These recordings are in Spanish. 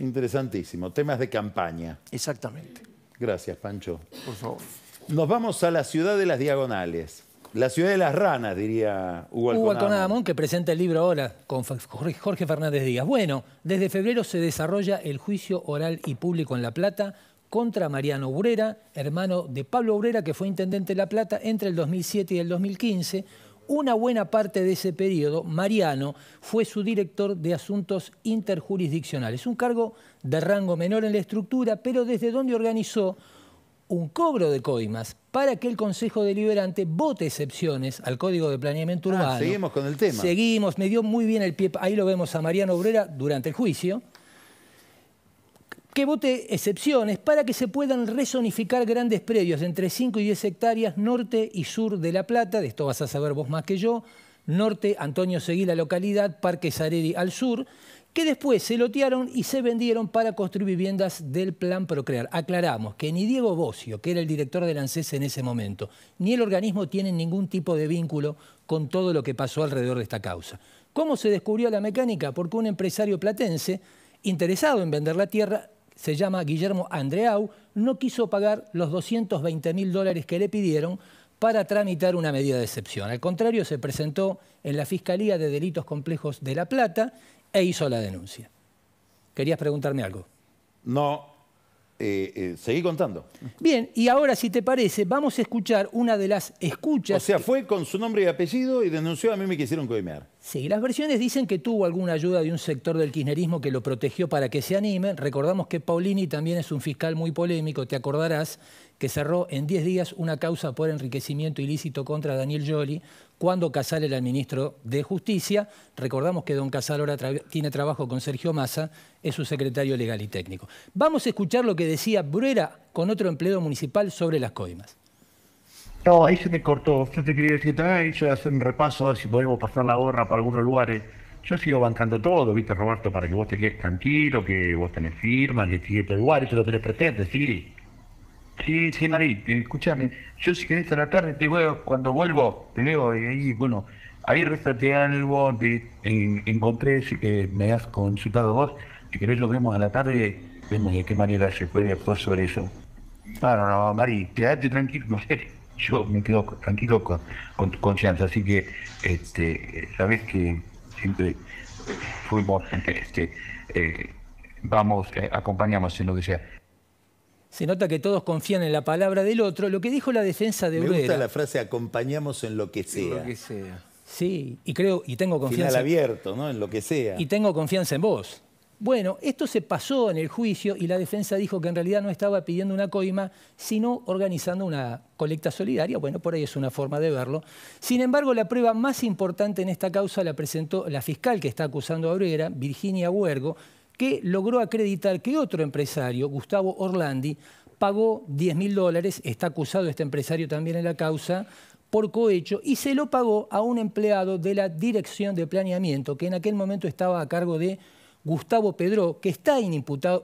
Interesantísimo. Temas de campaña. Exactamente. Gracias, Pancho. Por favor. Nos vamos a la ciudad de las diagonales. La ciudad de las ranas, diría Hugo Alconadamón. Hugo que presenta el libro ahora con Jorge Fernández Díaz. Bueno, desde febrero se desarrolla el juicio oral y público en La Plata contra Mariano Ubrera, hermano de Pablo Obrera que fue intendente de La Plata entre el 2007 y el 2015 una buena parte de ese periodo, Mariano fue su director de asuntos interjurisdiccionales, un cargo de rango menor en la estructura, pero desde donde organizó un cobro de coimas para que el Consejo Deliberante vote excepciones al Código de Planeamiento ah, Urbano. seguimos con el tema. Seguimos, me dio muy bien el pie, ahí lo vemos a Mariano Obrera durante el juicio, que vote excepciones para que se puedan rezonificar grandes predios entre 5 y 10 hectáreas norte y sur de La Plata, de esto vas a saber vos más que yo, norte Antonio Seguí la localidad, Parque Saredi al sur, que después se lotearon y se vendieron para construir viviendas del plan Procrear. Aclaramos que ni Diego Bocio, que era el director del ANSES en ese momento, ni el organismo tienen ningún tipo de vínculo con todo lo que pasó alrededor de esta causa. ¿Cómo se descubrió la mecánica? Porque un empresario platense, interesado en vender la tierra, se llama Guillermo Andreau, no quiso pagar los 220 mil dólares que le pidieron para tramitar una medida de excepción. Al contrario, se presentó en la Fiscalía de Delitos Complejos de La Plata e hizo la denuncia. ¿Querías preguntarme algo? No, eh, eh, seguí contando. Bien, y ahora si te parece, vamos a escuchar una de las escuchas. O sea, fue con su nombre y apellido y denunció a mí me quisieron coimear. Sí, las versiones dicen que tuvo alguna ayuda de un sector del kirchnerismo que lo protegió para que se anime. Recordamos que Paulini también es un fiscal muy polémico, te acordarás, que cerró en 10 días una causa por enriquecimiento ilícito contra Daniel Jolie cuando Casal era el ministro de Justicia. Recordamos que don Casal ahora tiene trabajo con Sergio Massa, es su secretario legal y técnico. Vamos a escuchar lo que decía Bruera con otro empleado municipal sobre las coimas. No, ahí se me cortó. Yo te quería decir, también ah, a hacer un repaso a ver si podemos pasar la gorra para algunos lugares. Yo sigo bancando todo, viste, Roberto, para que vos te quedes tranquilo, que vos tenés firmas, que sigue lugar, eso lo tenés presente, sí. Sí, sí, Marí, escúchame, yo si querés a la tarde, te veo, cuando vuelvo, te veo y ahí, bueno, ahí restate algo, encontré, si que me has consultado vos, si querés lo vemos a la tarde, vemos de qué manera se puede actuar sobre eso. Claro, no, no, Mari, quédate tranquilo, yo me quedo tranquilo con, tu confianza, así que, este, sabes que siempre fuimos, este, eh, vamos, eh, acompañamos en lo que sea se nota que todos confían en la palabra del otro, lo que dijo la defensa de Obrera... Me gusta la frase acompañamos en lo que sea. lo que sea. Sí, y creo, y tengo confianza. Final abierto, ¿no? En lo que sea. Y tengo confianza en vos. Bueno, esto se pasó en el juicio y la defensa dijo que en realidad no estaba pidiendo una coima, sino organizando una colecta solidaria. Bueno, por ahí es una forma de verlo. Sin embargo, la prueba más importante en esta causa la presentó la fiscal que está acusando a Obrera, Virginia Huergo, que logró acreditar que otro empresario, Gustavo Orlandi, pagó 10 mil dólares, está acusado este empresario también en la causa, por cohecho y se lo pagó a un empleado de la Dirección de Planeamiento, que en aquel momento estaba a cargo de Gustavo Pedro, que está,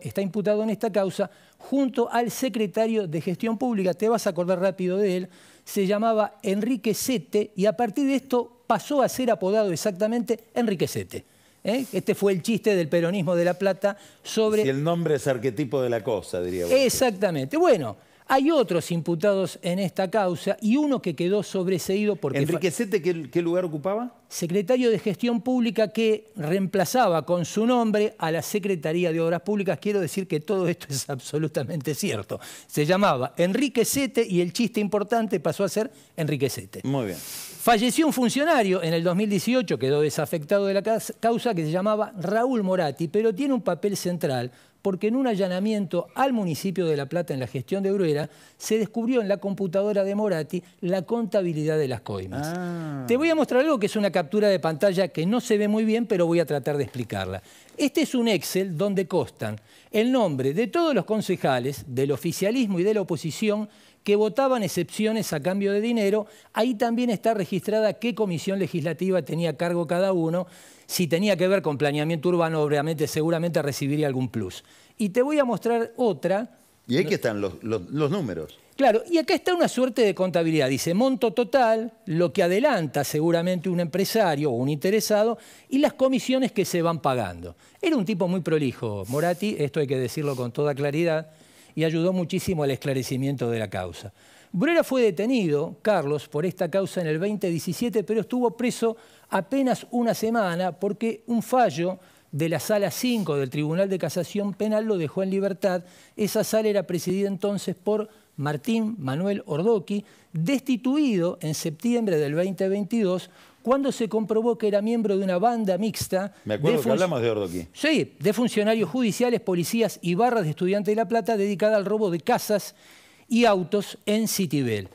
está imputado en esta causa, junto al secretario de Gestión Pública, te vas a acordar rápido de él, se llamaba Enrique Sete y a partir de esto pasó a ser apodado exactamente Enrique Sete. ¿eh? Este fue el chiste del peronismo de La Plata sobre... Si el nombre es arquetipo de la cosa, diría. yo. Exactamente. Bueno, hay otros imputados en esta causa y uno que quedó sobreseído porque... ¿Enriquecete qué lugar ocupaba? secretario de Gestión Pública que reemplazaba con su nombre a la Secretaría de Obras Públicas. Quiero decir que todo esto es absolutamente cierto. Se llamaba Enrique Sete y el chiste importante pasó a ser Enrique Sete. Muy bien. Falleció un funcionario en el 2018, quedó desafectado de la causa, que se llamaba Raúl Morati, pero tiene un papel central porque en un allanamiento al municipio de La Plata en la gestión de Bruera se descubrió en la computadora de Morati la contabilidad de las coimas. Ah. Te voy a mostrar algo que es una captura de pantalla que no se ve muy bien, pero voy a tratar de explicarla. Este es un Excel donde constan el nombre de todos los concejales del oficialismo y de la oposición que votaban excepciones a cambio de dinero. Ahí también está registrada qué comisión legislativa tenía cargo cada uno. Si tenía que ver con planeamiento urbano, obviamente, seguramente recibiría algún plus. Y te voy a mostrar otra. Y aquí están los, los números. Claro, y acá está una suerte de contabilidad. Dice monto total, lo que adelanta seguramente un empresario o un interesado y las comisiones que se van pagando. Era un tipo muy prolijo, Moratti, esto hay que decirlo con toda claridad, y ayudó muchísimo al esclarecimiento de la causa. Brera fue detenido, Carlos, por esta causa en el 2017, pero estuvo preso apenas una semana porque un fallo de la sala 5 del Tribunal de Casación Penal lo dejó en libertad. Esa sala era presidida entonces por Martín Manuel Ordoqui, destituido en septiembre del 2022 cuando se comprobó que era miembro de una banda mixta. Me acuerdo de que hablamos de Ordoqui. Sí, de funcionarios judiciales, policías y barras de estudiantes de La Plata dedicada al robo de casas y autos en Citibel.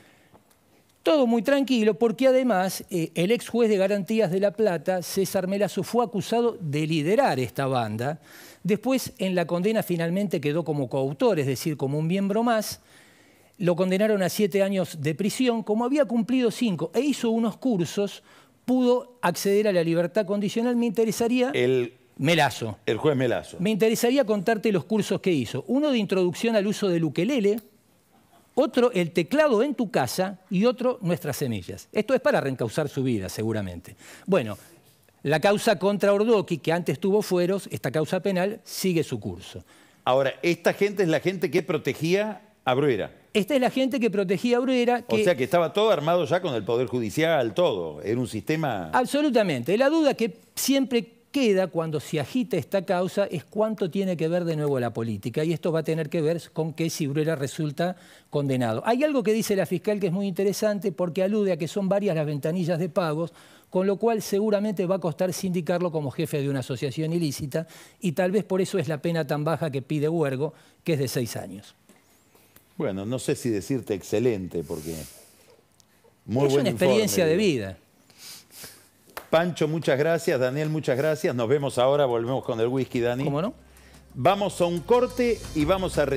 Todo muy tranquilo porque además eh, el ex juez de garantías de La Plata, César Melazo, fue acusado de liderar esta banda. Después en la condena finalmente quedó como coautor, es decir, como un miembro más. Lo condenaron a siete años de prisión. Como había cumplido cinco e hizo unos cursos, pudo acceder a la libertad condicional. Me interesaría... El... Melazo. El juez Melazo. Me interesaría contarte los cursos que hizo. Uno de introducción al uso del ukelele, otro el teclado en tu casa y otro nuestras semillas. Esto es para reencauzar su vida, seguramente. Bueno, la causa contra Ordoqui, que antes tuvo fueros, esta causa penal, sigue su curso. Ahora, ¿esta gente es la gente que protegía a Bruera. Esta es la gente que protegía a Bruera. O sea que estaba todo armado ya con el Poder Judicial, todo. Era un sistema... Absolutamente. La duda que siempre queda cuando se agita esta causa es cuánto tiene que ver de nuevo la política. Y esto va a tener que ver con que si Bruera resulta condenado. Hay algo que dice la fiscal que es muy interesante porque alude a que son varias las ventanillas de pagos, con lo cual seguramente va a costar sindicarlo como jefe de una asociación ilícita y tal vez por eso es la pena tan baja que pide Huergo, que es de seis años. Bueno, no sé si decirte excelente, porque... Muy es una experiencia de vida. Pancho, muchas gracias. Daniel, muchas gracias. Nos vemos ahora, volvemos con el whisky, Dani. ¿Cómo no? Vamos a un corte y vamos a recibir...